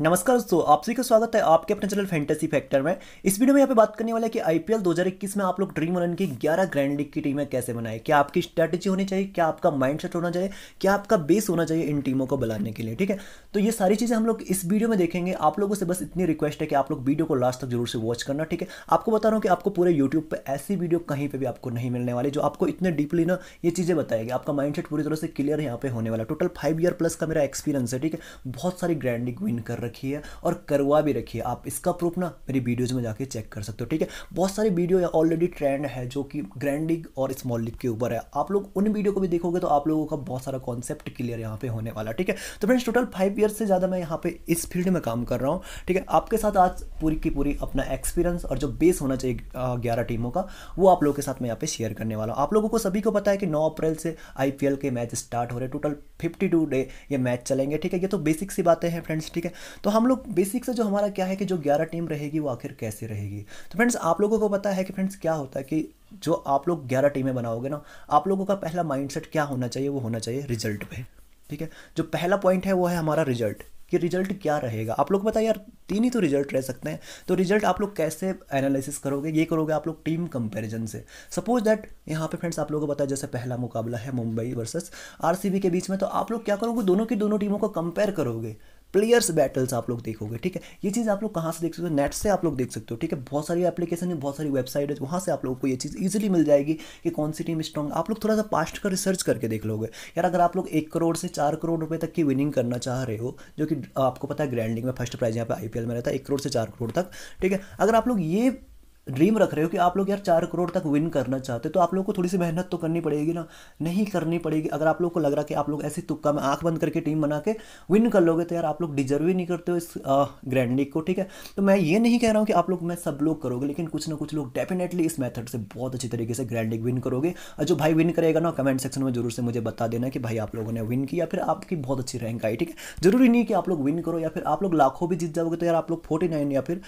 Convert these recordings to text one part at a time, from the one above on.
नमस्कार दोस्तों आप सभी का स्वागत है आपके अपने चैनल फैंटेसी फैक्टर में इस वीडियो में यहाँ पे बात करने वाला है कि आईपीएल 2021 में आप लोग ड्रीम इलेवन की 11 ग्रैंड लीग की टीमें कैसे बनाए क्या आपकी स्ट्रैटेजी होनी चाहिए क्या आपका माइंडसेट होना चाहिए क्या आपका बेस होना चाहिए इन टीमों को बनाने के लिए ठीक है तो ये सारी चीज़ें हम लोग इस वीडियो में देखेंगे आप लोगों से बस इतनी रिक्वेस्ट है कि आप लोग वीडियो को लास्ट तक जरूर से वॉच करना ठीक है आपको बता रहा हूँ कि आपको पूरे यूट्यूब पर ऐसी वीडियो कहीं पर भी आपको नहीं मिलने वाली जो आपको इतने डीपली ना ये चीज़ें बताएगी आपका माइंड पूरी तरह से क्लियर यहाँ पे होने वाला टोटल फाइव ईयर प्लस का मेरा एक्सपीरियंस है ठीक है बहुत सारी ग्रैंड लीग विन कर रखी है और करवा भी रखी है आप इसका प्रूफ ना मेरी वीडियोज़ में जाके चेक कर सकते हो ठीक है बहुत सारी वीडियो ऑलरेडी ट्रेंड है जो कि ग्रैंड और स्मॉल लिग के ऊपर है आप लोग उन वीडियो को भी देखोगे तो आप लोगों का बहुत सारा कॉन्सेप्ट क्लियर यहाँ पे होने वाला ठीक है तो फ्रेंड्स टोटल फाइव ईयर से ज़्यादा मैं यहाँ पे इस फील्ड में काम कर रहा हूँ ठीक है आपके साथ आज पूरी की पूरी अपना एक्सपीरियंस और जो बेस होना चाहिए ग्यारह टीमों का वो आप लोगों के साथ मैं यहाँ पे शेयर करने वाला हूँ आप लोगों को सभी को पता है कि नौ अप्रैल से आई के मैच स्टार्ट हो रहे टोटल फिफ्टी डे ये मैच चलेंगे ठीक है ये तो बेसिक सी बातें हैं फ्रेंड्स ठीक है तो हम लोग बेसिक से जो हमारा क्या है कि जो ग्यारह टीम रहेगी वो आखिर कैसे रहेगी तो फ्रेंड्स आप लोगों को पता है कि फ्रेंड्स क्या होता है कि जो आप लोग ग्यारह टीमें बनाओगे ना आप लोगों का पहला माइंड क्या होना चाहिए वो होना चाहिए रिजल्ट पे ठीक है जो पहला पॉइंट है वो है हमारा रिजल्ट कि रिजल्ट क्या रहेगा आप लोग पता यार तीन ही तो रिजल्ट रह सकते हैं तो रिजल्ट आप लोग कैसे एनालिसिस करोगे ये करोगे आप लोग टीम कंपैरिजन से सपोज दैट यहाँ पे फ्रेंड्स आप लोगों को पता है जैसे पहला मुकाबला है मुंबई वर्सेस आरसीबी के बीच में तो आप लोग क्या करोगे दोनों की दोनों टीमों को कंपेयर करोगे प्लेयर्स बैटल्स आप लोग देखोगे ठीक है ये चीज़ आप लोग कहाँ से देख सकते हो नेट से आप लोग देख सकते हो ठीक है बहुत सारी एप्लीकेशन है बहुत सारी वेबसाइट है वहाँ से आप लोगों को ये चीज़ ईजिली मिल जाएगी कि कौन सी टीम स्ट्रॉन्ग आप लोग थोड़ा सा पास्ट का रिसर्च करके देख लोगे यार अगर आप लोग एक करोड़ से चार करोड़ रुपये तक की विनिंग करना चाह रहे हो जो कि आपको पता है ग्रैंडिंग में फर्स्ट प्राइज यहाँ पे आईपीएल में रहता है एक करोड़ से चार करोड़ तक ठीक है अगर आप लोग ये ड्रीम रख रहे हो कि आप लोग यार चार करोड़ तक विन करना चाहते हो तो आप लोग को थोड़ी सी मेहनत तो करनी पड़ेगी ना नहीं करनी पड़ेगी अगर आप लोग को लग रहा कि आप लोग ऐसी तुक्का में आंख बंद करके टीम बना के विन कर लोगे तो यार आप लोग डिजर्व ही नहीं करते हो इस ग्रैंड लीग को ठीक है तो मैं ये नहीं कह रहा हूँ कि आप लोग मैं सब लोग करोगे लेकिन कुछ ना कुछ लोग डेफिनेटली इस मैथड से बहुत अच्छी तरीके से ग्रैंड लीग विन करोगे और जो भाई विन करेगा ना कमेंट सेक्शन में जरूर से मुझे बता देना कि भाई आप लोगों ने विन किया फिर आपकी बहुत अच्छी रैंक आई ठीक है जरूरी नहीं कि आप लोग विन करो या फिर आप लोग लाखों भी जीत जाओगे तो यार आप लोग फोर्टी या फिर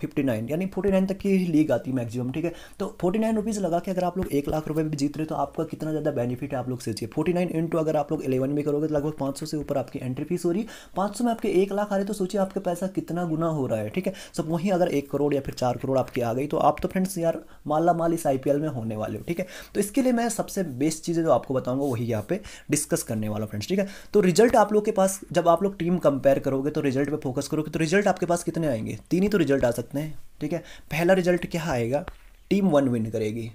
फिफ्टी यानी फोर्टी तक की लीग आती है मैक्सिमम ठीक है तो फोर्टी नाइन रुपीज़ लगा के अगर आप लोग एक लाख रुपए भी जीत रहे तो आपका कितना ज़्यादा बेनिफिट है आप लोग सोचिए फोर्टी नाइन इंटू अगर आप लोग इलेवन में करोगे तो लगभग पाँच सौ से ऊपर आपकी एंट्री फीस हो रही है पाँच सौ में आपके एक लाख आ रहे तो सोचिए आपका पैसा कितना गुना हो रहा है ठीक है सब वहीं अगर एक करोड़ या फिर चार करोड़ आपकी आ गई तो आप तो फ्रेंड्स यार माला माल इस आई में होने वाले हो ठीक है तो इसके लिए मैं सबसे बेस्ट चीज़ें जो आपको बताऊंगा वही यहाँ पे डिस्कस करने वाला फ्रेंड्स ठीक है तो रिजल्ट आप लोग के पास जब आप लोग टीम कंपेयर करोगे तो रिजल्ट पर फोकस करोगे तो रिजल्ट आपके पास कितने आएंगे तीन ही तो रिजल्ट आ सकते हैं ठीक है पहला रिजल्ट क्या आएगा टीम वन विन करेगी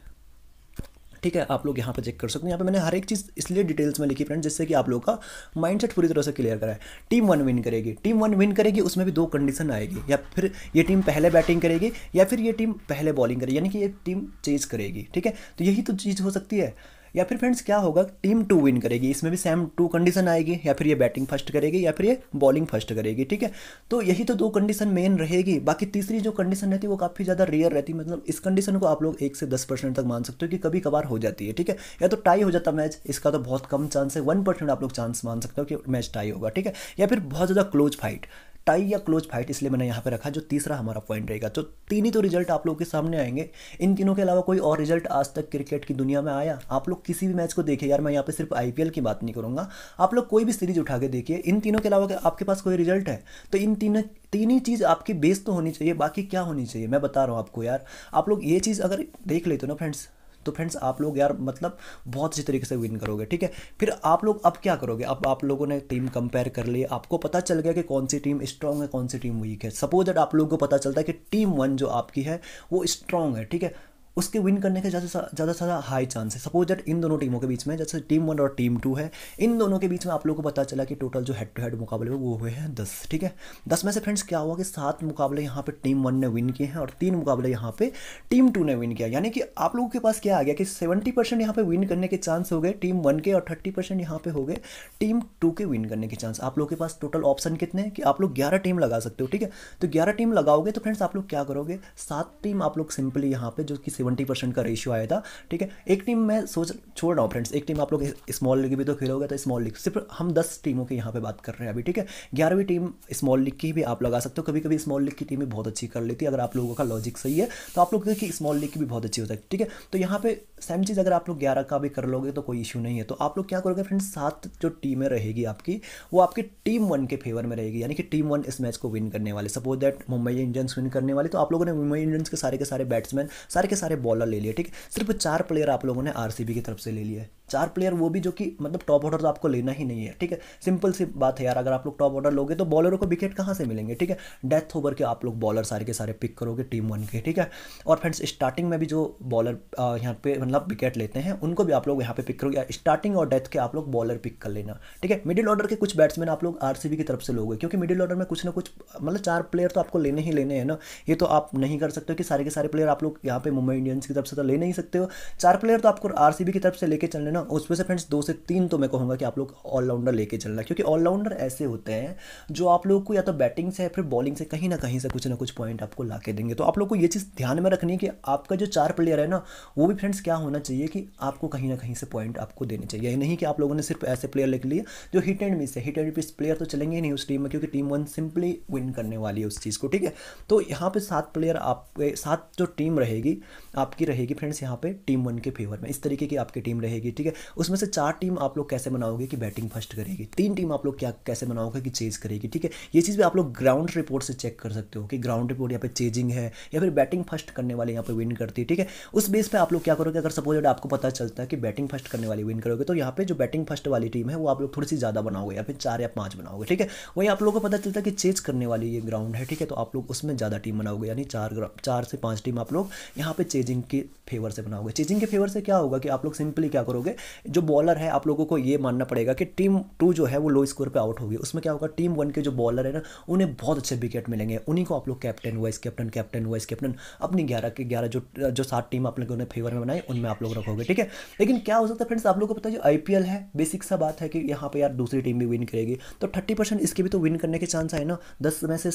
ठीक है आप लोग यहाँ पर चेक कर सकते हैं यहाँ पे मैंने हर एक चीज़ इसलिए डिटेल्स में लिखी फ्रेंड जिससे कि आप लोग का माइंडसेट पूरी तरह से क्लियर कराए टीम वन विन करेगी टीम वन विन करेगी उसमें भी दो कंडीशन आएगी या फिर ये टीम पहले बैटिंग करेगी या फिर ये टीम पहले बॉलिंग करेगी यानी कि ये टीम चेज करेगी ठीक है तो यही तो चीज़ हो सकती है या फिर फ्रेंड्स क्या होगा टीम टू विन करेगी इसमें भी सेम टू कंडीशन आएगी या फिर ये बैटिंग फर्स्ट करेगी या फिर ये बॉलिंग फर्स्ट करेगी ठीक है तो यही तो दो कंडीशन मेन रहेगी बाकी तीसरी जो कंडीशन रहती है वो काफ़ी ज़्यादा रेयर रहती है मतलब इस कंडीशन को आप लोग एक से दस परसेंट तक मान सकते हो कि कभी कभार हो जाती है ठीक है या तो टाई हो जाता मैच इसका तो बहुत कम चांस है वन परसेंट आप लोग चांस मान सकते हो कि मैच टाई होगा ठीक है या फिर बहुत ज़्यादा क्लोज फाइट टाई या क्लोज फाइट इसलिए मैंने यहाँ पे रखा जो तीसरा हमारा पॉइंट रहेगा तो तीन ही तो रिजल्ट आप लोगों के सामने आएंगे इन तीनों के अलावा कोई और रिजल्ट आज तक क्रिकेट की दुनिया में आया आप लोग किसी भी मैच को देखिए यार मैं यहाँ पे सिर्फ आई की बात नहीं करूँगा आप लोग कोई भी सीरीज उठा के देखिए इन तीनों के अलावा आपके पास कोई रिजल्ट है तो इन तीनों तीन ही चीज़ आपकी बेस तो होनी चाहिए बाकी क्या होनी चाहिए मैं बता रहा हूँ आपको यार आप लोग ये चीज़ अगर देख लेते हो ना फ्रेंड्स तो फ्रेंड्स आप लोग यार मतलब बहुत अच्छी तरीके से विन करोगे ठीक है फिर आप लोग अब क्या करोगे अब आप लोगों ने टीम कंपेयर कर ली आपको पता चल गया कि कौन सी टीम स्ट्रांग है कौन सी टीम वीक है सपोज दैट आप लोगों को पता चलता है कि टीम वन जो आपकी है वो स्ट्रांग है ठीक है उसके विन करने के ज़्यादा ज़्यादा से ज़्यादा हाई चांस है सपोज दैट इन दोनों टीमों के बीच में जैसे टीम वन और टीम टू है इन दोनों के बीच में आप लोगों को पता चला कि टोटल जो हेड टू हेड मुकाबले हुए वो हुए हैं दस ठीक है दस में से फ्रेंड्स क्या हुआ कि सात मुकाबले यहाँ पर टीम वन ने विन किए हैं और तीन मुकाबले यहाँ पे टीम टू ने विन किया यानी कि आप लोगों के पास क्या आ गया कि सेवेंटी परसेंट यहाँ विन करने के चांस हो गए टीम वन के और थर्टी परसेंट यहाँ पे हो गए टीम टू के विन करने के चांस आप लोग के पास टोटल ऑप्शन कितने हैं कि आप लोग ग्यारह टीम लगा सकते हो ठीक है तो ग्यारह टीम लगाओगे तो फ्रेंड्स आप लोग क्या करोगे सात टीम आप लोग सिंपली यहाँ पे जो कि सेवेंटी परसेंट का रेशियो आया था ठीक है एक टीम मैं सोच छोड़ रहा हूँ फ्रेंड्स एक टीम आप लोग स्मॉल लीग भी तो खेलोगे तो स्मॉल लीग सिर्फ हम दस टीमों की यहाँ पे बात कर रहे हैं अभी ठीक है ग्यारहवीं टीम स्मॉल लीग की भी आप लगा सकते हो कभी कभी स्मॉल लीग की टीमें बहुत अच्छी कर लेती है अगर आप लोगों का लॉजिक सही है तो आप लोग देखिए स्मॉल लीग की भी बहुत अच्छी हो सकती है ठीक है तो यहाँ पे सेम चीज़ अगर आप लोग ग्यारह का भी कर लोगे तो कोई इशू नहीं है तो आप लोग क्या करोगे फ्रेंड्स सात जो टीमें रहेगी आपकी वो आपकी टीम वन के फेवर में रहेगी यानी कि टीम वन इस मैच को विन करने वाले suppose that Mumbai Indians win करने वाले तो आप लोगों ने मुंबई इंडियंस के सारे के सारे बैट्समैन सारे के सारे सारे बॉलर ले लिया ठीक है सिर्फ चार प्लेयर आप लोगों ने आर की तरफ से ले लिया है चार प्लेयर वो भी जो कि मतलब टॉप ऑर्डर तो आपको लेना ही नहीं है ठीक है सिंपल सी बात है यार अगर आप लोग टॉप ऑर्डर लोगे तो बॉलरों को विकेट कहाँ से मिलेंगे ठीक है डेथ ओवर के आप लोग बॉलर सारे के सारे पिक करोगे टीम वन के ठीक है और फ्रेंड्स स्टार्टिंग में भी जो बॉलर यहाँ पे मतलब विकेट लेते हैं उनको भी आप लोग यहाँ पे पिक करोगे स्टार्टिंग और डेथ के आप लोग बॉलर पिक कर लेना ठीक है मिडिल ऑर्डर के कुछ बैट्समैन आप लोग आर की तरफ से लोगे क्योंकि मिडिल ऑर्डर में कुछ ना कुछ मतलब चार प्लेयर तो आपको लेने ही लेने हैं ना ये तो आप नहीं कर सकते कि सारे के सारे प्लेयर आप लोग यहाँ पे मुंबई इंडियंस की तरफ से तो ले नहीं सकते हो चार प्लेयर तो आपको आर की तरफ से लेके चलने ना उसमें से फ्रेंड्स दो से तीन तो मैं कहूँगा कि आप लोग ऑलराउंडर लेके चलना क्योंकि ऑलराउंडर ऐसे होते हैं जो आप लोग को या तो बैटिंग से या फिर बॉलिंग से कहीं ना कहीं से कुछ ना कुछ पॉइंट आपको ला के देंगे तो आप लोग को ये चीज़ ध्यान में रखनी है कि आपका जो चार प्लेयर है ना वो भी फ्रेंड्स क्या होना चाहिए कि आपको कहीं ना कहीं से पॉइंट आपको देने चाहिए यही नहीं कि आप लोगों ने सिर्फ ऐसे प्लेयर लिख लिए जो हिट एंड मिस है हिट एंड मिस प्लेयर तो चलेंगे नहीं उस टीम में क्योंकि टीम वन सिंपली विन करने वाली है उस चीज़ को ठीक है तो यहाँ पर सात प्लेयर आप सात जो टीम रहेगी आपकी रहेगी फ्रेंड्स यहाँ पे टीम वन के फेवर में इस तरीके की आपकी टीम रहेगी ठीक है उसमें से चार टीम आप लोग कैसे बनाओगे कि बैटिंग फर्स्ट करेगी तीन टीम आप लोग क्या कैसे बनाओगे कि चेज करेगी ठीक है ये चीज़ भी आप लोग ग्राउंड रिपोर्ट से चेक कर सकते हो कि ग्राउंड रिपोर्ट यहाँ पे चेजिंग है या फिर बैटिंग फर्स्ट करने वाले यहाँ पर विन करती है ठीक है उस बेस पर आप लोग क्या करोगे अगर सपोज आपको पता चलता है कि बैटिंग फर्स्ट करने वाली विन करोगे तो यहाँ पर जो बैटिंग फर्स्ट वाली टीम है वो आप लोग थोड़ी सी ज़्यादा बनाओगे या फिर चार या पाँच बनाओगे ठीक है वही आप लोगों को पता चलता है कि चेज करने वाली ये ग्राउंड है ठीक है तो आप लोग उसमें ज़्यादा टीम बनाओगे यानी चार चार से पाँच टीम आप लोग यहाँ पे चेज चेजिंग के फेवर से बनाओगे चेजिंग के फेवर से क्या होगा कि आप लोग सिंपली क्या करोगे जो बॉलर है आप लोगों को ये मानना पड़ेगा कि टीम टू जो है वो लो स्कोर पे आउट होगी उसमें क्या होगा टीम वन के जो बॉलर है ना उन्हें बहुत अच्छे विकेट मिलेंगे उन्हीं को आप लोग captain vice captain captain vice captain अपनी ग्यारह के ग्यारह जो जो सात टीम आप लोगों ने फेवर में बनाई उनमें आप लोग रखोगे ठीक है लेकिन क्या हो सकता है फ्रेंड्स आप लोगों को पता है जो आई है बेसिक सा बात है कि यहाँ पर यार दूसरी टीम भी विन करेगी तो थर्टी इसके भी तो विन करने के चांस आए ना दस में से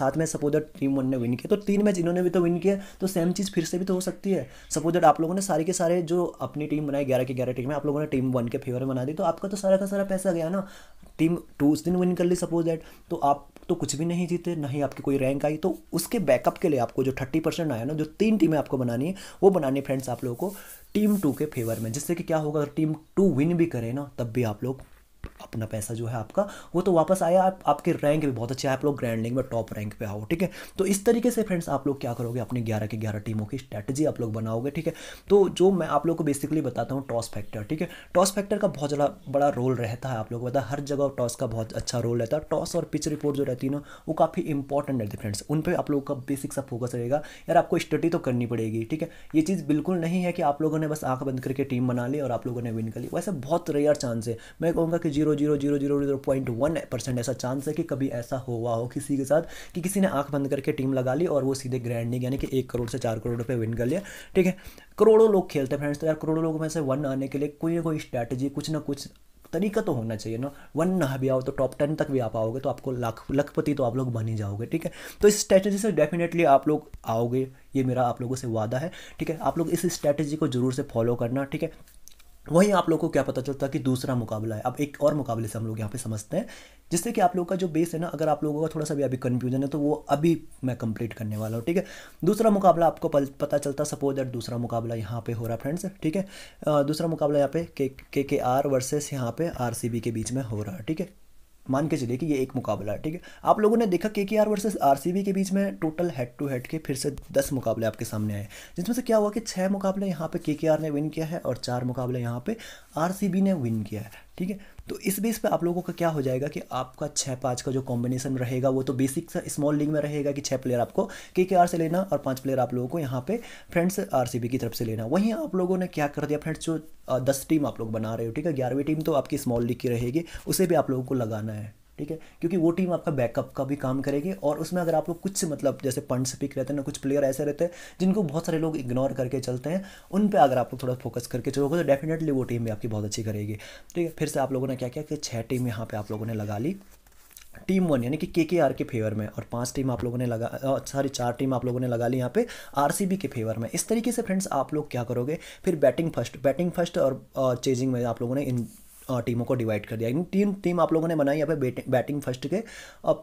सात में सपोजर टीम वन ने विन किया तो तीन मैच इन्होंने भी तो विन किया तो सेम चीज़ फिर से भी तो हो सकता सकती है सपोज दैट आप लोगों ने सारे के सारे जो अपनी टीम बनाई ग्यारह के ग्यारह टीम में आप लोगों ने टीम वन के फेवर में बना दी तो आपका तो सारा का सारा पैसा गया ना टीम टू उस दिन विन कर ली सपोज दैट तो आप तो कुछ भी नहीं जीते ना ही आपकी कोई रैंक आई तो उसके बैकअप के लिए आपको जो थर्टी परसेंट आया ना जो तीन टीमें आपको बनानी है वो बनानी फ्रेंड्स आप लोगों को टीम टू के फेवर में जिससे कि क्या होगा अगर टीम टू विन भी करे ना तब भी आप लोग अपना पैसा जो है आपका वो तो वापस आया आप, आपके रैंक भी बहुत अच्छे आप लोग ग्रैंड लिंग में टॉप रैंक पे आओ ठीक है तो इस तरीके से फ्रेंड्स आप लोग क्या करोगे अपनी ग्यारह के ग्यारह टीमों की स्ट्रैटेजी आप लोग बनाओगे ठीक है तो जो मैं आप लोग को बेसिकली बताता हूँ टॉस फैक्टर ठीक है टॉस फैक्टर का बहुत ज़्यादा बड़ा रोल रहता है आप लोग को पता हर जगह टॉस का बहुत अच्छा रोल रहता है टॉस और पिच रिपोर्ट जो रहती है ना वो काफ़ी इंपॉर्टेंट रहती है फ्रेंड्स उन पर आप लोग का बेसिक सा फोकस रहेगा यार आपको स्टडी तो करनी पड़ेगी ठीक है ये चीज़ बिल्कुल नहीं है कि आप लोगों ने बस आँख बंद करके टीम बना ली और आप लोगों ने विन कर ली वैसे बहुत रेयर चांस है मैं कहूँगा कि zero zero zero zero zero point one percent ऐसा चांस है कि कभी ऐसा हुआ हो किसी के साथ कि किसी ने आंख बंद करके टीम लगा ली और वो सीधे ग्रैंड लीग यानी कि एक करोड़ से चार करोड़ रुपये विन कर लिया ठीक है करोड़ों लोग खेलते हैं फ्रेंड्स तो यार करोड़ों लोगों में से वन आने के लिए कोई ना कोई स्ट्रैटेजी कुछ ना कुछ तरीका तो होना चाहिए ना वन ना भी आओ तो टॉप टेन तक भी आ पाओगे तो आपको लाख लखपति तो आप लोग बन ही जाओगे ठीक है तो इस स्ट्रैटेजी से डेफिनेटली आप लोग आओगे ये मेरा आप लोगों से वादा है ठीक है आप लोग इस स्ट्रैटेजी को जरूर से फॉलो करना ठीक है वहीं आप लोगों को क्या पता चलता है कि दूसरा मुकाबला है अब एक और मुकाबले से हम लोग यहाँ पे समझते हैं जिससे कि आप लोगों का जो बेस है ना अगर आप लोगों का थोड़ा सा भी अभी कन्फ्यूजन है तो वो अभी मैं कंप्लीट करने वाला हूँ ठीक है दूसरा मुकाबला आपको पता चलता सपोज दैट दूसरा मुकाबला यहाँ पे हो रहा है फ्रेंड्स ठीक है दूसरा मुकाबला यहाँ पे के के के आर वर्सेस यहाँ पे आर के बीच में हो रहा है ठीक है मान के चलिए कि ये एक मुकाबला है ठीक है आप लोगों ने देखा के के आर वर्सेज आर के बीच में टोटल हेड टू हेड के फिर से दस मुकाबले आपके सामने आए जिसमें से क्या हुआ कि छः मुकाबले यहाँ पे के ने विन किया है और चार मुकाबले यहाँ पे आर ने विन किया है ठीक है तो इस बेस पे आप लोगों का क्या हो जाएगा कि आपका छः पाँच का जो कॉम्बिनेशन रहेगा वो तो बेसिक सा स्मॉल लीग में रहेगा कि छः प्लेयर आपको के के आर से लेना और पाँच प्लेयर आप लोगों को यहाँ पे फ्रेंड्स आर सी बी की तरफ से लेना वहीं आप लोगों ने क्या कर दिया फ्रेंड्स जो दस टीम आप लोग बना रहे हो ठीक है ग्यारहवीं टीम तो आपकी स्मॉल लीग की रहेगी उसे भी आप लोगों को लगाना है ठीक है क्योंकि वो टीम आपका बैकअप का भी काम करेगी और उसमें अगर आप लोग कुछ मतलब जैसे पंड्स पिक रहते हैं ना कुछ प्लेयर ऐसे रहते हैं जिनको बहुत सारे लोग इग्नोर करके चलते हैं उन पर अगर आप लोग थोड़ा फोकस करके चलोगे तो डेफिनेटली वो टीम भी आपकी बहुत अच्छी करेगी ठीक है फिर से आप लोगों ने क्या किया कि छः टीम यहाँ पर आप लोगों ने लगा ली टीम वन यानी कि के के आर के फेवर में और पांच टीम आप लोगों ने लगा सॉरी चार टीम आप लोगों ने लगा ली यहाँ पे आरसीबी के फेवर में इस तरीके से फ्रेंड्स आप लोग क्या करोगे फिर बैटिंग फर्स्ट बैटिंग फर्स्ट और चेजिंग में आप लोगों ने इन टीमों को डिवाइड कर दिया इन तीन टीम आप लोगों ने बनाई यहाँ पे बैटिंग फर्स्ट के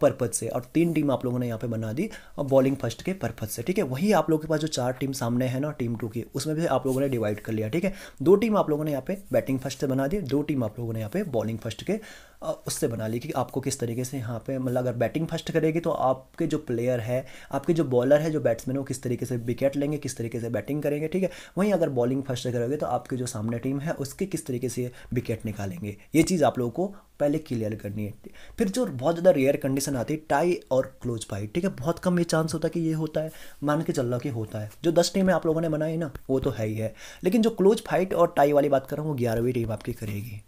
पर्पज से और तीन टीम आप लोगों ने यहाँ पे बना दी बॉलिंग फर्स्ट के पर्पज से ठीक है वही आप लोगों के पास जो चार टीम सामने है ना टीम टू की उसमें भी आप लोगों ने डिवाइड कर लिया ठीक है दो टीम आप लोगों ने यहाँ पे बैटिंग फर्स्ट से बना दी दो टीम आप लोगों ने यहाँ पे बॉलिंग फर्स्ट के उससे बना ली कि आपको किस तरीके से यहाँ पे मतलब अगर बैटिंग फर्स्ट करेगी तो आपके जो प्लेयर है आपके जो बॉलर है जो बैट्समैन है वो किस तरीके से विकेट लेंगे किस तरीके से बैटिंग करेंगे ठीक है वहीं अगर बॉलिंग फर्स्ट करोगे तो आपकी जो सामने टीम है उसके किस तरीके से विकेट निकालेंगे ये चीज़ आप लोगों को पहले क्लियर करनी है फिर जो बहुत ज़्यादा रेयर कंडीशन आती है टाई और क्लोज फाइट ठीक है बहुत कम ये चांस होता है कि ये होता है मान के चल रहा कि होता है जो दस टीमें आप लोगों ने बनाई ना वो तो है ही है लेकिन जो क्लोज फाइट और टाई वाली बात कर रहा हूँ वो ग्यारहवीं टीम आपकी करेगी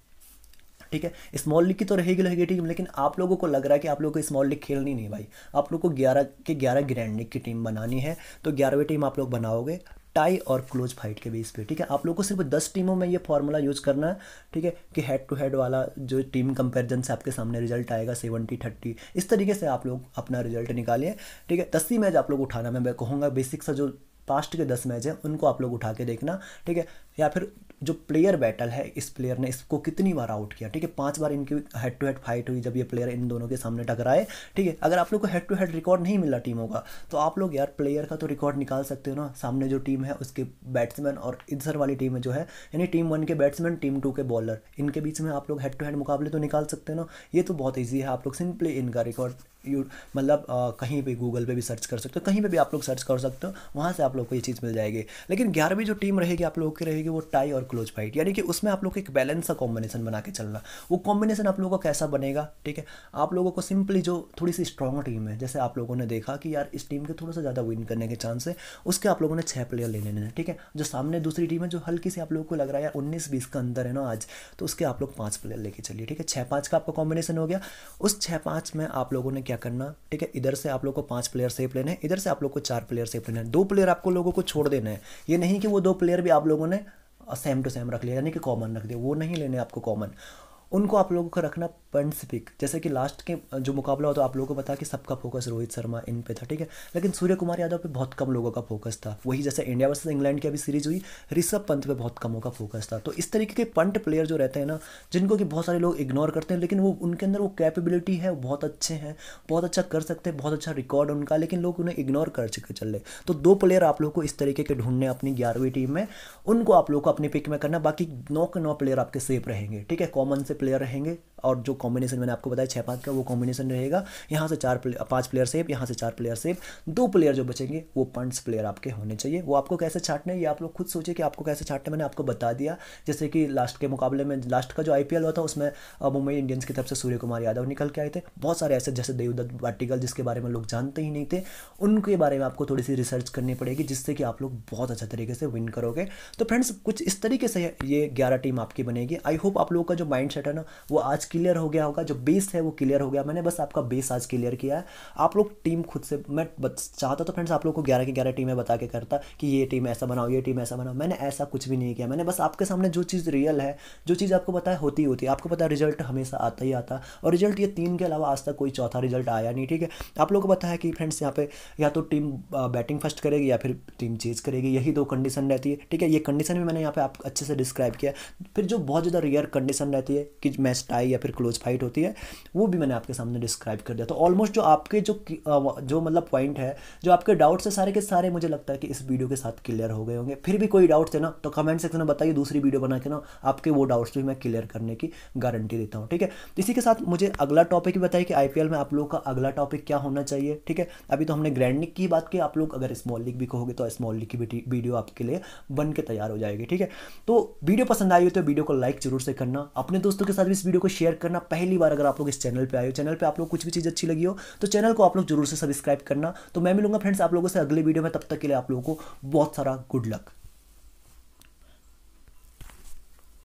ठीक है स्मॉल लीग की तो रहेगी रहेगी टीम लेकिन आप लोगों को लग रहा है कि आप लोगों को स्मॉल लीग खेलनी नहीं भाई आप लोग को ग्यारह के ग्यारह ग्रैंड लीग की टीम बनानी है तो ग्यारहवीं टीम आप लोग बनाओगे टाई और क्लोज फाइट के बेस पे ठीक है आप लोग को सिर्फ दस टीमों में ये फॉर्मूला यूज़ करना है ठीक है कि हेड टू हेड वाला जो टीम कंपैरिजन से आपके सामने रिजल्ट आएगा सेवेंटी थर्टी इस तरीके से आप लोग अपना रिजल्ट निकालिए ठीक है दस ही मैच आप लोग उठाना मैं कहूँगा बेसिक सा जो पास्ट के दस मैच हैं उनको आप लोग उठा के देखना ठीक है या फिर जो प्लेयर बैटल है इस प्लेयर ने इसको कितनी बार आउट किया ठीक है पांच बार इनकी हेड टू हेड फाइट हुई जब ये प्लेयर इन दोनों के सामने टकराए ठीक है अगर आप लोग को हेड टू हेड रिकॉर्ड नहीं मिला टीमों का तो आप लोग यार प्लेयर का तो रिकॉर्ड निकाल सकते हो ना सामने जो टीम है उसके बैट्समैन और इधर वाली टीम है जो है यानी टीम वन के बैट्समैन टीम टू के बॉलर इनके बीच में आप लोग हेड टू हेड मुकाबले तो निकाल सकते हो ना ये तो बहुत ईजी है आप लोग सिंपली इनका रिकॉर्ड यू मतलब कहीं पे गूगल पे भी सर्च कर सकते हो कहीं पे भी आप लोग सर्च कर सकते हो वहाँ से आप लोग को ये चीज़ मिल जाएगी लेकिन ग्यारहवीं जो टीम रहेगी आप लोगों की रहेगी जाएगी वो टाई और क्लोज फाइट यानी कि उसमें आप लोग एक बैलेंस का कॉम्बिनेशन बना के चलना वो कॉम्बिनेशन आप लोगों का कैसा बनेगा ठीक है आप लोगों को सिंपली जो थोड़ी सी स्ट्रॉन्ग टीम है जैसे आप लोगों ने देखा कि यार इस टीम के थोड़ा सा ज़्यादा विन करने के चांस है उसके आप लोगों ने छः प्लेयर ले लेने हैं ठीक है जो सामने दूसरी टीम है जो हल्की सी आप लोगों को लग रहा है यार उन्नीस बीस का अंदर है ना आज तो उसके आप लोग पाँच प्लेयर लेके चलिए ठीक है छः पाँच का आपका कॉम्बिनेशन हो गया उस छः पाँच में आप लोगों ने क्या करना ठीक है इधर से आप लोग को पाँच प्लेयर सेफ लेने हैं इधर से आप लोग को चार प्लेयर सेफ लेने हैं दो प्लेयर आपको लोगों को छोड़ देना है ये नहीं कि वो दो प्लेयर भी आप लोगों ने सेम टू सेम रख लिया यानी कि कॉमन रख दिया वो नहीं लेने आपको कॉमन उनको आप लोगों को रखना स्पिक जैसे कि लास्ट के जो मुकाबला हो तो आप लोगों को पता कि सबका फोकस रोहित शर्मा इन पे था ठीक है लेकिन सूर्य कुमार यादव पे बहुत कम लोगों का फोकस था वही जैसे इंडिया वर्सेस इंग्लैंड की अभी सीरीज हुई ऋषभ पंत पे बहुत कमों का फोकस था तो इस तरीके के पंट प्लेयर जो रहते हैं ना जिनको कि बहुत सारे लोग इग्नोर करते हैं लेकिन वो उनके अंदर वो कैपेबिलिटी है बहुत अच्छे हैं बहुत अच्छा कर सकते हैं बहुत अच्छा रिकॉर्ड उनका लेकिन लोग उन्हें इग्नोर कर चुके चल रहे तो दो प्लेयर आप लोग को इस तरीके के ढूंढने अपनी ग्यारहवीं टीम में उनको आप लोग को अपनी पिक में करना बाकी नौ के नौ प्लेयर आपके सेफ रहेंगे ठीक है कॉमन से प्लेयर रहेंगे और जो कॉम्बिनेशन मैंने आपको बताया छः पाँच का वो कॉम्बिनेशन रहेगा यहाँ से चार प्ले पाँच प्लेयर सेफ यहाँ से चार प्लेयर सेफ दो प्लेयर जो बचेंगे वो पंट्स प्लेयर आपके होने चाहिए वो आपको कैसे छाटने ये आप लोग खुद सोचे कि आपको कैसे छाटने मैंने आपको बता दिया जैसे कि लास्ट के मुकाबले में लास्ट का जो आई हुआ था उसमें मुंबई इंडियंस की तरफ से सूर्य कुमार यादव निकल के आए थे बहुत सारे ऐसे जैसे देवदत्त वाटिकल जिसके बारे में लोग जानते ही नहीं थे उनके बारे में आपको थोड़ी सी रिसर्च करनी पड़ेगी जिससे कि आप लोग बहुत अच्छा तरीके से विन करोगे तो फ्रेंड्स कुछ इस तरीके से ये ग्यारह टीम आपकी बनेगी आई होप आप लोगों का जो माइंड सेट है है ना वो आज क्लियर हो गया होगा जो बेस है वो क्लियर हो गया मैंने बस आपका बेस आज क्लियर किया है आप लोग टीम खुद से मैं चाहता तो फ्रेंड्स आप लोग को ग्यारह की ग्यारह टीमें बता के करता कि ये टीम ऐसा बनाओ ये टीम ऐसा बनाओ मैंने ऐसा कुछ भी नहीं किया मैंने बस आपके सामने जो चीज़ रियल है जो चीज़ आपको पता है होती होती है आपको पता है रिजल्ट हमेशा आता ही आता और रिजल्ट ये तीन के अलावा आज तक कोई चौथा रिजल्ट आया नहीं ठीक है आप लोग को पता है कि फ्रेंड्स यहाँ पे या तो टीम बैटिंग फर्स्ट करेगी या फिर टीम चेज करेगी यही दो कंडीशन रहती है ठीक है ये कंडीशन भी मैंने यहाँ पे आप अच्छे से डिस्क्राइब किया फिर जो बहुत ज़्यादा रेयर कंडीशन रहती है कि मैच टाई या फिर क्लोज फाइट होती है वो भी मैंने आपके सामने डिस्क्राइब कर दिया तो ऑलमोस्ट जो आपके जो जो मतलब पॉइंट है जो आपके डाउट्स है सारे के सारे मुझे लगता है कि इस वीडियो के साथ क्लियर हो गए होंगे फिर भी कोई डाउट्स है ना तो कमेंट सेक्शन में बताइए दूसरी वीडियो बना के ना आपके वो डाउट्स भी मैं क्लियर करने की गारंटी देता हूँ ठीक है इसी के साथ मुझे अगला टॉपिक भी बताइए कि आई में आप लोग का अगला टॉपिक क्या होना चाहिए ठीक है अभी तो हमने ग्रैंड लीग की बात की आप लोग अगर स्मॉल लीग भी कहोगे तो स्मॉल लीग की वीडियो आपके लिए बन के तैयार हो जाएगी ठीक है तो वीडियो पसंद आई हो तो वीडियो को लाइक जरूर से करना अपने दोस्तों के साथ भी इस वीडियो को शेयर करना पहली बार अगर आप लोग इस चैनल पर आए चैनल पर आप लोग कुछ भी चीज़ अच्छी लगी हो तो चैनल को आप लोग जरूर से सब्सक्राइब करना तो मैं मिलूंगा फ्रेंड्स आप लोगों से अगले वीडियो में तब तक के लिए आप लोगों को बहुत सारा गुड लक